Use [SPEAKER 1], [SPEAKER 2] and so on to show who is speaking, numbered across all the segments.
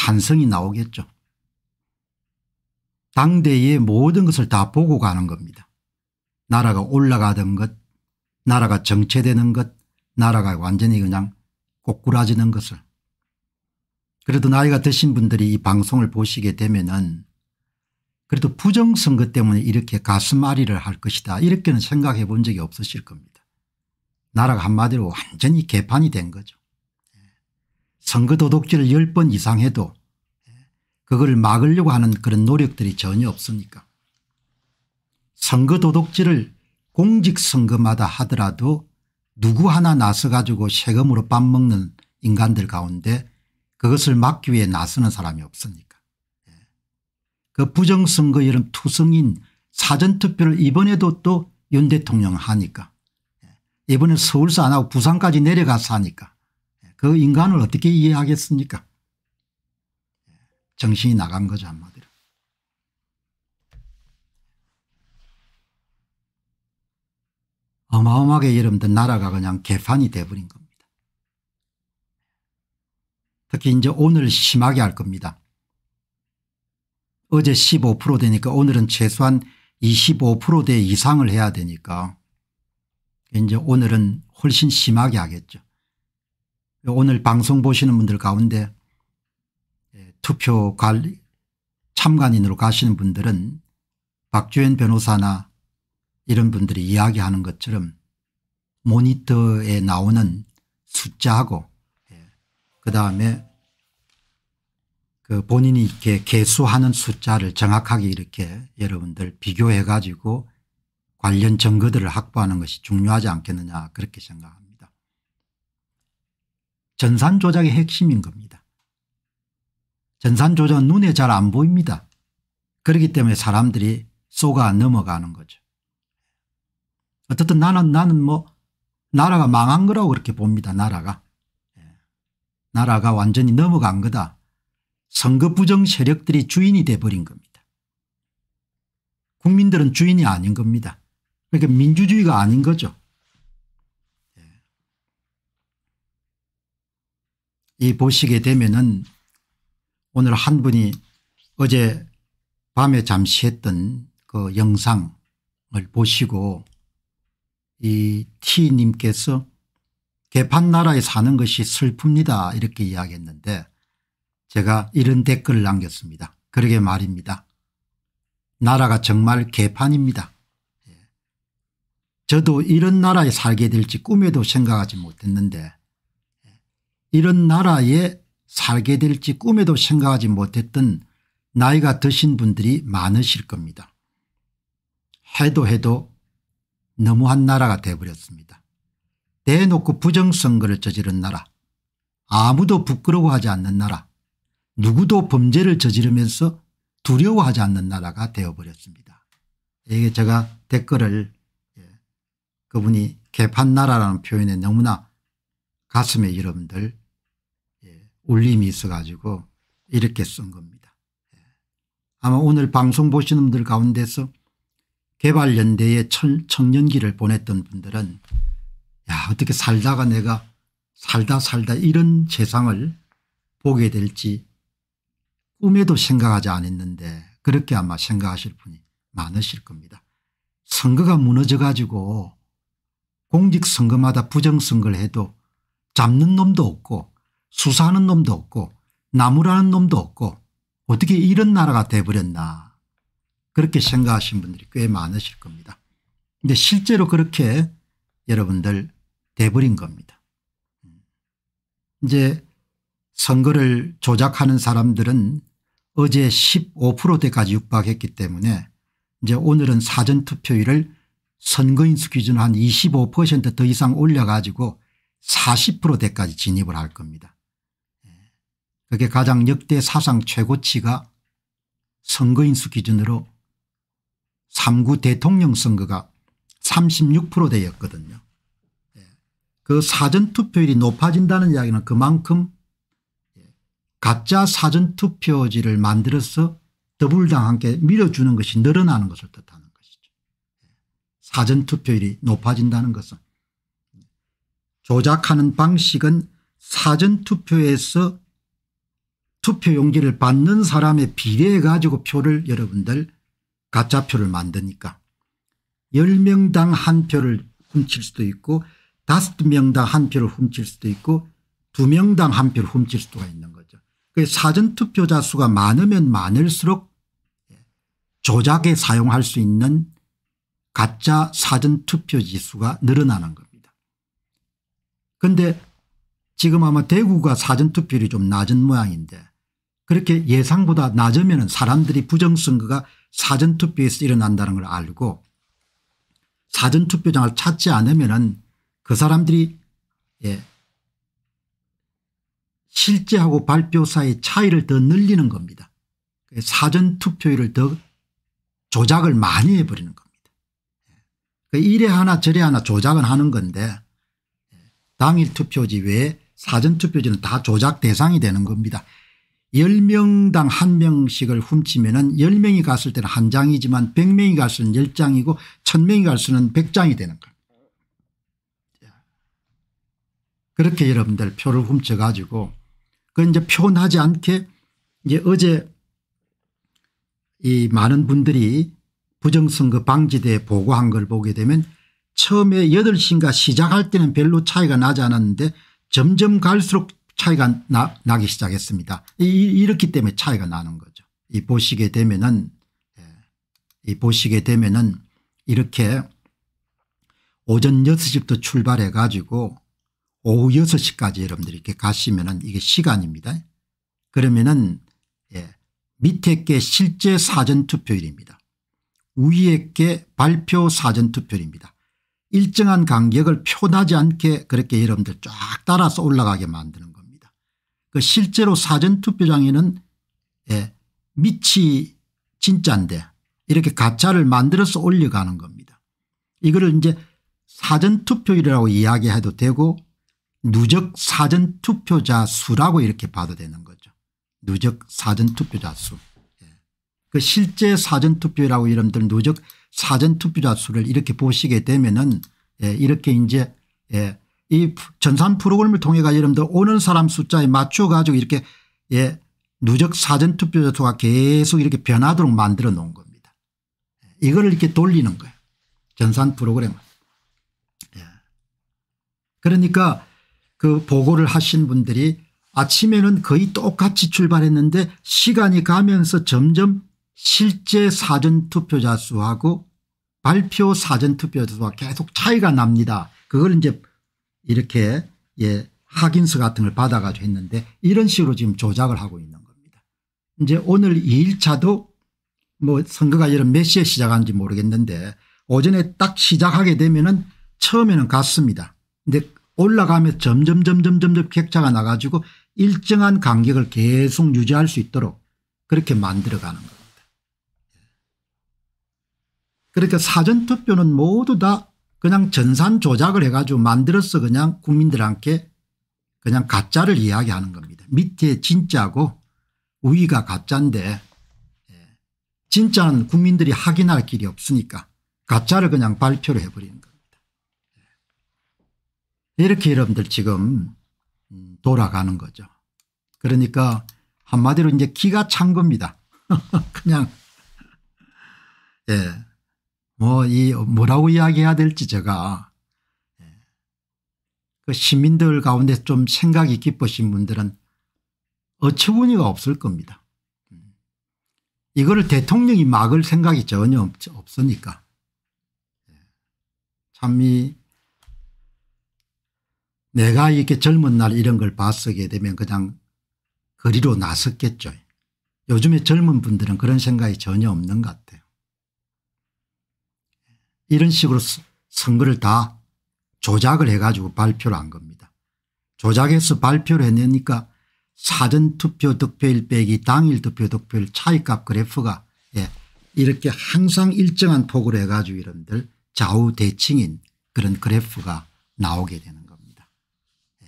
[SPEAKER 1] 반성이 나오겠죠. 당대의 모든 것을 다 보고 가는 겁니다. 나라가 올라가던 것 나라가 정체되는 것 나라가 완전히 그냥 꼬꾸라지는 것을 그래도 나이가 드신 분들이 이 방송을 보시게 되면은 그래도 부정선거 때문에 이렇게 가슴앓이를 할 것이다 이렇게는 생각해 본 적이 없으실 겁니다. 나라가 한마디로 완전히 개판이 된 거죠. 예. 선거 도둑질을 10번 이상 해도 그걸 막으려고 하는 그런 노력들이 전혀 없으니까. 선거 도둑질을 공직선거마다 하더라도 누구 하나 나서 가지고 세금으로 밥 먹는 인간들 가운데 그것을 막기 위해 나서는 사람이 없으니까. 예. 그 부정선거 이름 투성인 사전투표를 이번에도 또 윤 대통령 하니까 예. 이번에 서울서 안 하고 부산까지 내려가서 하니까 예. 그 인간을 어떻게 이해하겠습니까 정신이 나간 거죠 한마디로. 어마어마하게 여러분들 나라가 그냥 개판이 돼버린 겁니다. 특히 이제 오늘 심하게 할 겁니다. 어제 15% 되니까 오늘은 최소한 25%대 이상을 해야 되니까 이제 오늘은 훨씬 심하게 하겠죠. 오늘 방송 보시는 분들 가운데 투표 관리 참관인으로 가시는 분들은 박주현 변호사나 이런 분들이 이야기하는 것처럼 모니터에 나오는 숫자하고 예, 그다음에 그 본인이 이렇게 개수하는 숫자를 정확하게 이렇게 여러분들 비교해 가지고 관련 증거들을 확보하는 것이 중요하지 않겠느냐 그렇게 생각합니다. 전산 조작의 핵심인 겁니다. 전산조작은 눈에 잘 안 보입니다. 그렇기 때문에 사람들이 속아 넘어가는 거죠. 어쨌든 나는 나는 뭐 나라가 망한 거라고 그렇게 봅니다. 나라가. 예. 나라가 완전히 넘어간 거다. 선거 부정 세력들이 주인이 돼버린 겁니다. 국민들은 주인이 아닌 겁니다. 그러니까 민주주의가 아닌 거죠. 예. 이 보시게 되면은 오늘 한 분이 어제 밤에 잠시 했던 그 영상을 보시고 이 T님께서 개판 나라에 사는 것이 슬픕니다 이렇게 이야기했는데 제가 이런 댓글을 남겼습니다. 그러게 말입니다. 나라가 정말 개판입니다. 예. 저도 이런 나라에 살게 될지 꿈에도 생각하지 못했는데 예. 이런 나라에 살게 될지 꿈에도 생각하지 못했던 나이가 드신 분들이 많으실 겁니다. 해도 해도 너무한 나라가 되버렸습니다 대놓고 부정선거를 저지른 나라 아무도 부끄러워하지 않는 나라 누구도 범죄를 저지르면서 두려워하지 않는 나라가 되어버렸습니다. 이게 제가 댓글을 예, 그분이 개판나라라는 표현에 너무나 가슴에 여러분들 울림이 있어가지고 이렇게 쓴 겁니다. 예. 아마 오늘 방송 보시는 분들 가운데서 개발연대의 청년기를 보냈던 분들은 야 어떻게 살다가 내가 살다 살다 이런 세상을 보게 될지 꿈에도 생각하지 않았는데 그렇게 아마 생각하실 분이 많으실 겁니다. 선거가 무너져 가지고 공직선거마다 부정선거를 해도 잡는 놈도 없고 수사하는 놈도 없고 나무라는 놈도 없고 어떻게 이런 나라가 돼버렸나 그렇게 생각하신 분들이 꽤 많으실 겁니다. 근데 실제로 그렇게 여러분들 돼버린 겁니다. 이제 선거를 조작하는 사람들은 어제 15%대까지 육박했기 때문에 이제 오늘은 사전투표율을 선거인수 기준 한 25%더 이상 올려가지고 40%대까지 진입을 할 겁니다. 그게 가장 역대 사상 최고치가 선거인수 기준으로 3구 대통령 선거가 36% 되었거든요. 예. 그 사전투표율이 높아진다는 이야기는 그만큼 가짜 사전투표지를 만들어서 더불당 한께 밀어주는 것이 늘어나는 것을 뜻하는 것이죠. 예. 사전투표율이 높아진다는 것은 조작하는 방식은 사전투표에서 투표 용지를 받는 사람의 비례해 가지고 표를 여러분들 가짜표를 만드니까 10명당 한 표를 훔칠 수도 있고 5명당 한 표를 훔칠 수도 있고 2명당 한 표를 훔칠 수도 있는 거죠. 사전투표자 수가 많으면 많을수록 조작에 사용할 수 있는 가짜 사전투표지 수가 늘어나는 겁니다. 그런데 지금 아마 대구가 사전투표율이 좀 낮은 모양인데 그렇게 예상보다 낮으면 사람들이 부정선거가 사전투표에서 일어난다는 걸 알고 사전투표장을 찾지 않으면 그 사람들이 예 실제하고 발표 사이 차이를 더 늘리는 겁니다. 사전투표율을 더 조작을 많이 해버리는 겁니다. 예. 그 이래 하나 저래 하나 조작은 하는 건데 예, 당일 투표지 외에 사전투표지는 다 조작 대상이 되는 겁니다. 10명당 1명씩을 훔치면 은 10명이 갔을 때는 한장이지만 100명이 갔을 때는 10장이고 1000명이 갔을 때는 100장이 되는 거예요. 그렇게 여러분들 표를 훔쳐가지고 그 이제 표현하지 않게 이제 어제 이 많은 분들이 부정선거 방지대에 보고한 걸 보게 되면 처음에 8시인가 시작할 때는 별로 차이가 나지 않았는데 점점 갈수록 차이가 나, 나기 시작했습니다. 이, 이렇기 때문에 차이가 나는 거죠. 이 보시게 되면은 예, 이 보시게 되면은 이렇게 오전 6시부터 출발해 가지고 오후 6시까지 여러분들이 이렇게 가시면은 이게 시간입니다. 그러면은 예, 밑에 게 실제 사전투표일입니다. 위에 게 발표 사전투표일입니다. 일정한 간격을 표나지 않게 그렇게 여러분들 쫙 따라서 올라가게 만드는 거예요. 그 실제로 사전투표장에는 예, 밑이 진짜인데 이렇게 가짜를 만들어서 올려가는 겁니다. 이거를 이제 사전투표율이라고 이야기해도 되고 누적 사전투표자 수라고 이렇게 봐도 되는 거죠. 누적 사전투표자 수. 예. 그 실제 사전투표라고 여러분들 누적 사전투표자 수를 이렇게 보시게 되면은 예, 이렇게 이제 예, 이 전산 프로그램을 통해가 여러분들 오는 사람 숫자에 맞춰 가지고 이렇게 예 누적 사전 투표자 수가 계속 이렇게 변하도록 만들어 놓은 겁니다. 예, 이거를 이렇게 돌리는 거예요. 전산 프로그램을. 예. 그러니까 그 보고를 하신 분들이 아침에는 거의 똑같이 출발했는데 시간이 가면서 점점 실제 사전투표자 수하고 발표 사전투표자 수가 계속 차이가 납니다. 그걸 이제 이렇게 예, 확인서 같은 걸 받아가지고 했는데 이런 식으로 지금 조작을 하고 있는 겁니다. 이제 오늘 2일차도 뭐 선거가 이런 몇 시에 시작하는지 모르겠는데 오전에 딱 시작하게 되면은 처음에는 같습니다. 근데 올라가면 점점 점점 점점 격차가 나가지고 일정한 간격을 계속 유지할 수 있도록 그렇게 만들어가는 겁니다. 그러니까 사전투표는 모두 다 그냥 전산 조작을 해가지고 만들어서 그냥 국민들한테 그냥 가짜를 이야기하는 겁니다. 밑에 진짜고 위가 가짜인데 예, 진짜는 국민들이 확인할 길이 없으니까 가짜를 그냥 발표를 해버리는 겁니다. 예. 이렇게 여러분들 지금 음, 돌아가는 거죠. 그러니까 한마디로 이제 기가 찬 겁니다. 그냥 예. 뭐, 이, 뭐라고 이야기해야 될지 제가 예. 그 시민들 가운데 좀 생각이 깊으신 분들은 어처구니가 없을 겁니다. 이거를 대통령이 막을 생각이 전혀 없으니까. 예. 참이 내가 이렇게 젊은 날 이런 걸 봤었게 되면 그냥 거리로 나섰겠죠. 요즘에 젊은 분들은 그런 생각이 전혀 없는 것 같아요. 이런 식으로 선거를 다 조작을 해가지고 발표를 한 겁니다. 조작해서 발표를 해내니까 사전투표 득표일 빼기 당일 투표 득표일 차이값 그래프가 예, 이렇게 항상 일정한 폭으로 해가지고 이런들 좌우 대칭인 그런 그래프가 나오게 되는 겁니다. 예.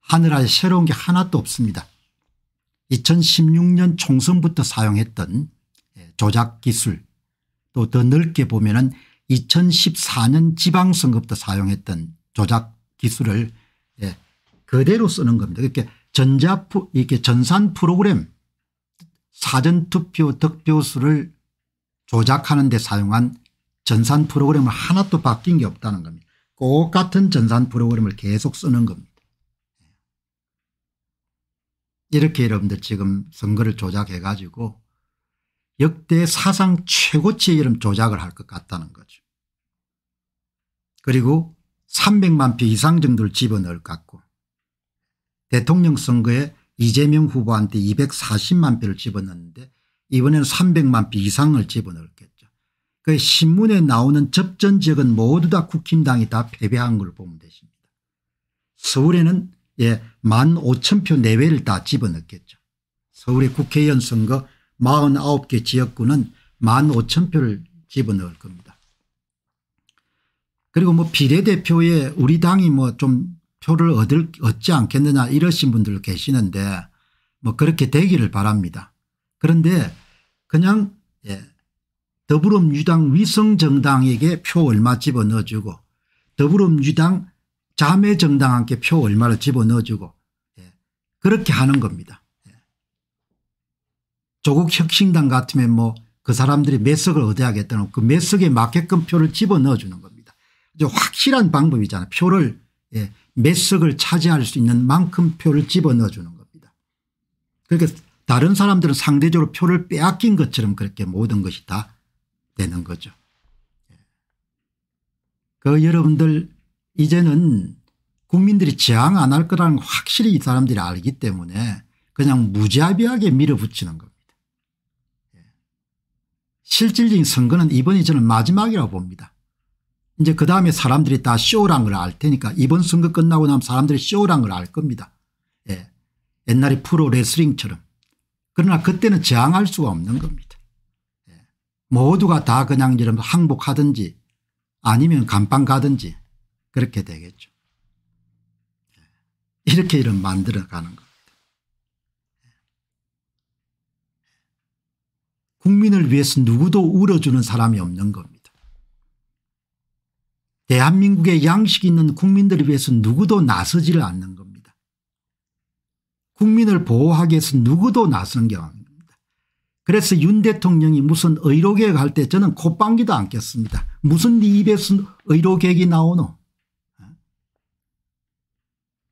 [SPEAKER 1] 하늘 아래 새로운 게 하나도 없습니다. 2016년 총선부터 사용했던 예, 조작 기술 또더 넓게 보면 은 2014년 지방선거부터 사용했던 조작 기술을 예, 그대로 쓰는 겁니다. 이렇게 그러니까 전자 이렇게 전산 프로그램 사전투표 득표수를 조작하는 데 사용한 전산 프로그램은 하나도 바뀐 게 없다는 겁니다. 꼭 같은 전산 프로그램을 계속 쓰는 겁니다. 예. 이렇게 여러분들 지금 선거를 조작해 가지고 역대 사상 최고치의 이름 조작을 할 것 같다는 거죠. 그리고 300만 표 이상 정도를 집어넣을 것 같고 대통령 선거에 이재명 후보한테 240만 표를 집어넣는데 이번에는 300만 표 이상을 집어넣겠죠. 그 신문에 나오는 접전 지역은 모두 다 국힘당이 다 패배한 걸 보면 되십니다. 서울에는 예, 1만 5천 표 내외를 네 다 집어넣겠죠. 서울의 국회의원 선거 49개 지역구는 1만 5 0 표를 집어넣을 겁니다. 그리고 뭐 비례대표에 우리 당이 뭐 좀 표를 얻을, 얻지 않겠느냐 이러신 분들 계시는데 뭐 그렇게 되기를 바랍니다. 그런데 그냥 예, 더불어민주당 위성정당에게 표 얼마 집어넣어주고 더불어민주당 자매정당한테 표 얼마를 집어넣어주고 예, 그렇게 하는 겁니다. 조국혁신당 같으면 뭐 그 사람들이 몇 석을 얻어야겠다는 그 몇 석에 맞게끔 표를 집어넣어 주는 겁니다. 확실한 방법이잖아요. 표를 예, 몇 석을 차지할 수 있는 만큼 표를 집어넣어 주는 겁니다. 그러니까 다른 사람들은 상대적으로 표를 빼앗긴 것처럼 그렇게 모든 것이 다 되는 거죠. 예. 그 여러분들 이제는 국민들이 저항 안할 거라는 확실히 이 사람들이 알기 때문에 그냥 무자비하게 밀어붙이는 겁니다. 실질적인 선거는 이번이 저는 마지막이라고 봅니다. 이제 그 다음에 사람들이 다 쇼란 걸 알 테니까 이번 선거 끝나고 나면 사람들이 쇼란 걸 알 겁니다. 예. 옛날에 프로 레슬링처럼. 그러나 그때는 저항할 수가 없는 겁니다. 예. 모두가 다 그냥 이런 항복하든지 아니면 간판 가든지 그렇게 되겠죠. 예. 이렇게 이런 만들어가는 거. 국민을 위해서 누구도 울어주는 사람이 없는 겁니다. 대한민국의 양식 있는 국민들을 위해서 누구도 나서지를 않는 겁니다. 국민을 보호하기 위해서 누구도 나서는 게 아닙니다. 그래서 윤 대통령이 무슨 의료계획 할 때 저는 콧방귀도 안 꼈습니다. 무슨 네 입에서 의료계획이 나오노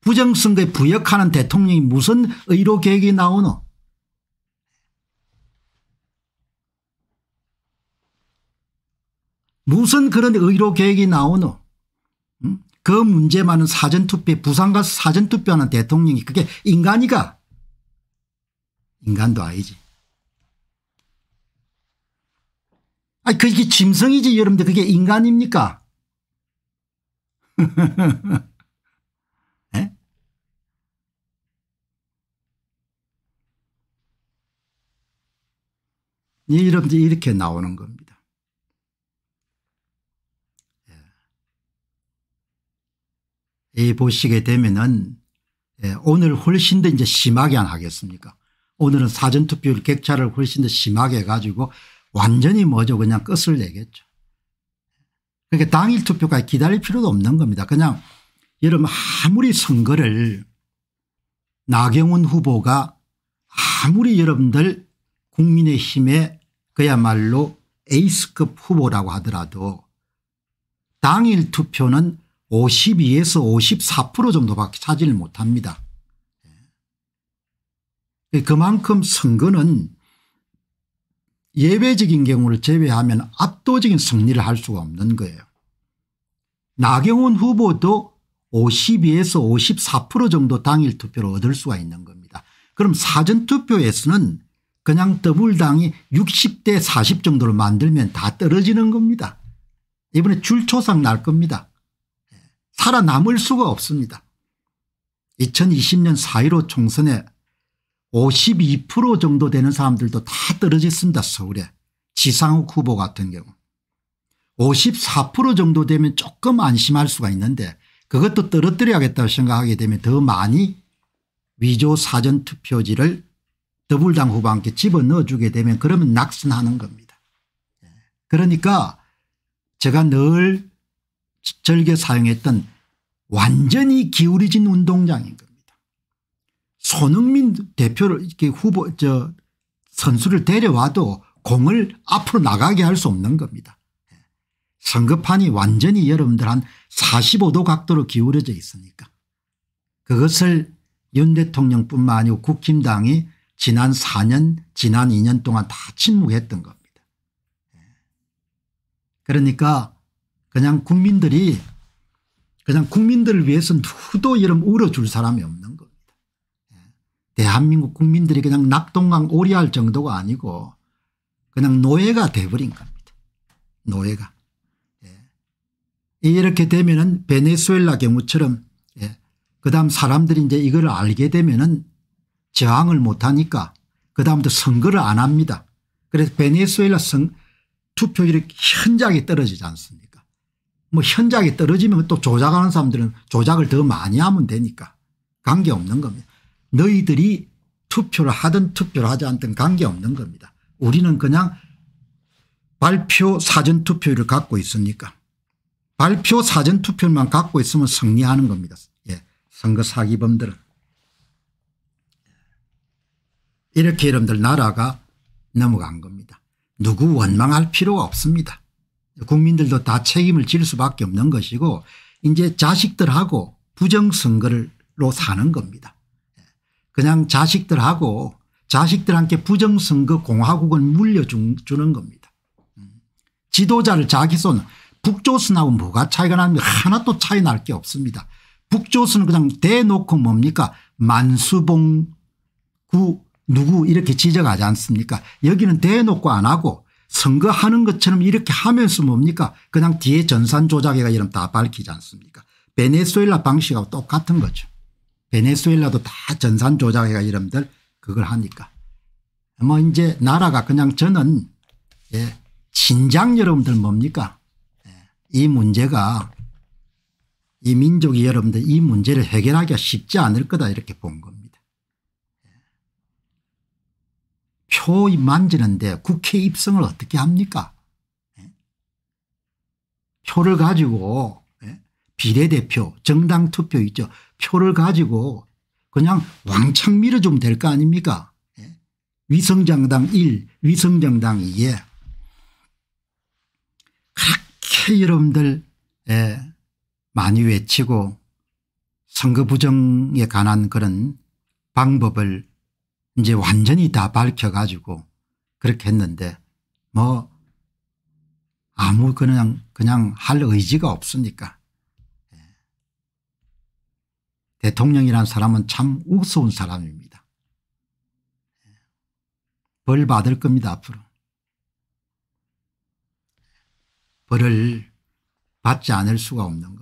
[SPEAKER 1] 부정선거에 부역하는 대통령이 무슨 의료계획이 나오노 무슨 그런 의료 계획이 나오노 그 문제만은 사전투표 부산 가서 사전투표하는 대통령이 그게 인간이가 인간도 아니지 아니 그게 짐승이지 여러분들 그게 인간입니까 에? 여러분들 이렇게 나오는 겁니다. 보시게 되면은 예, 오늘 훨씬 더 이제 심하게 안 하겠습니까 오늘은 사전투표율 객차를 훨씬 더 심하게 해가지고 완전히 뭐죠 그냥 끝을 내겠죠. 그러니까 당일 투표까지 기다릴 필요도 없는 겁니다. 그냥 여러분 아무리 선거를 나경원 후보가 아무리 여러분들 국민의힘의 그야말로 에이스급 후보라고 하더라도 당일 투표는 52에서 54% 정도밖에 차지를 못합니다. 예. 그만큼 선거는 예외적인 경우를 제외하면 압도적인 승리를 할 수가 없는 거예요. 나경원 후보도 52에서 54% 정도 당일 투표를 얻을 수가 있는 겁니다. 그럼 사전투표에서는 그냥 더블당이 60대 40 정도로 만들면 다 떨어지는 겁니다. 이번에 줄초상 날 겁니다. 살아남을 수가 없습니다. 2020년 4.15 총선에 52% 정도 되는 사람들도 다 떨어졌습니다. 서울에 지상욱 후보 같은 경우 54% 정도 되면 조금 안심할 수가 있는데 그것도 떨어뜨려야겠다고 생각하게 되면 더 많이 위조 사전투표지를 더불당 후보 함께 집어넣어주게 되면 그러면 낙선하는 겁니다. 예. 그러니까 제가 늘 절개 사용했던 완전히 기울어진 운동장인 겁니다. 손흥민 대표를 이렇게 후보 저 선수를 데려와도 공을 앞으로 나가게 할 수 없는 겁니다. 선거판이 완전히 여러분들 한 45도 각도로 기울어져 있으니까 그것을 윤 대통령뿐만 아니고 국힘당이 지난 4년 지난 2년 동안 다 침묵했던 겁니다. 그러니까 그냥 국민들이 그냥 국민들을 위해서 누구도 이런 울어줄 사람이 없는 겁니다. 예. 대한민국 국민들이 그냥 낙동강 오리할 정도가 아니고 그냥 노예가 돼버린 겁니다. 노예가. 예. 이렇게 되면은 베네수엘라 경우처럼 예. 그 다음 사람들이 이제 이걸 알게 되면은 저항을 못하니까 그 다음부터 선거를 안 합니다. 그래서 베네수엘라 선 투표율이 현저하게 떨어지지 않습니까 뭐 현장이 떨어지면 또 조작하는 사람들은 조작을 더 많이 하면 되니까 관계없는 겁니다. 너희들이 투표를 하든 투표를 하지 않든 관계없는 겁니다. 우리는 그냥 발표 사전투표율 갖고 있으니까 발표 사전투표만 갖고 있으면 승리하는 겁니다. 예. 선거 사기범들은. 이렇게 여러분들 나라가 넘어간 겁니다. 누구 원망할 필요가 없습니다. 국민들도 다 책임을 질 수밖에 없는 것이고 이제 자식들하고 부정선거로 사는 겁니다. 그냥 자식들하고 자식들한테 부정선거 공화국을 물려주는 겁니다. 지도자를 자기 손 북조선하고 뭐가 차이가 납니까 하나도 차이 날 게 없습니다. 북조선은 그냥 대놓고 뭡니까 만수봉 구 누구 이렇게 지적하지 않습니까 여기는 대놓고 안 하고 선거하는 것처럼 이렇게 하면서 뭡니까 그냥 뒤에 전산 조작해가 이름 다 밝히지 않습니까 베네수엘라 방식하고 똑같은 거죠. 베네수엘라도 다 전산 조작해가 이름들 그걸 하니까 뭐 이제 나라가 그냥 저는 예, 진작 여러분들 뭡니까 예, 이 문제가 이 민족이 여러분들 이 문제를 해결하기가 쉽지 않을 거다 이렇게 본 겁니다. 표 만지는데 국회 입성을 어떻게 합니까? 예? 표를 가지고 예? 비례대표 정당 투표 있죠. 표를 가지고 그냥 왕창 밀어주면 될 거 아닙니까 예? 위성정당 1 위성정당 2에 그렇게 여러분들 많이 외치고 선거 부정에 관한 그런 방법을 이제 완전히 다 밝혀가지고 그렇게 했는데 뭐 아무 그냥 그냥 할 의지가 없으니까 예. 대통령이란 사람은 참 우스운 사람입니다. 예. 벌 받을 겁니다 앞으로. 벌을 받지 않을 수가 없는 것.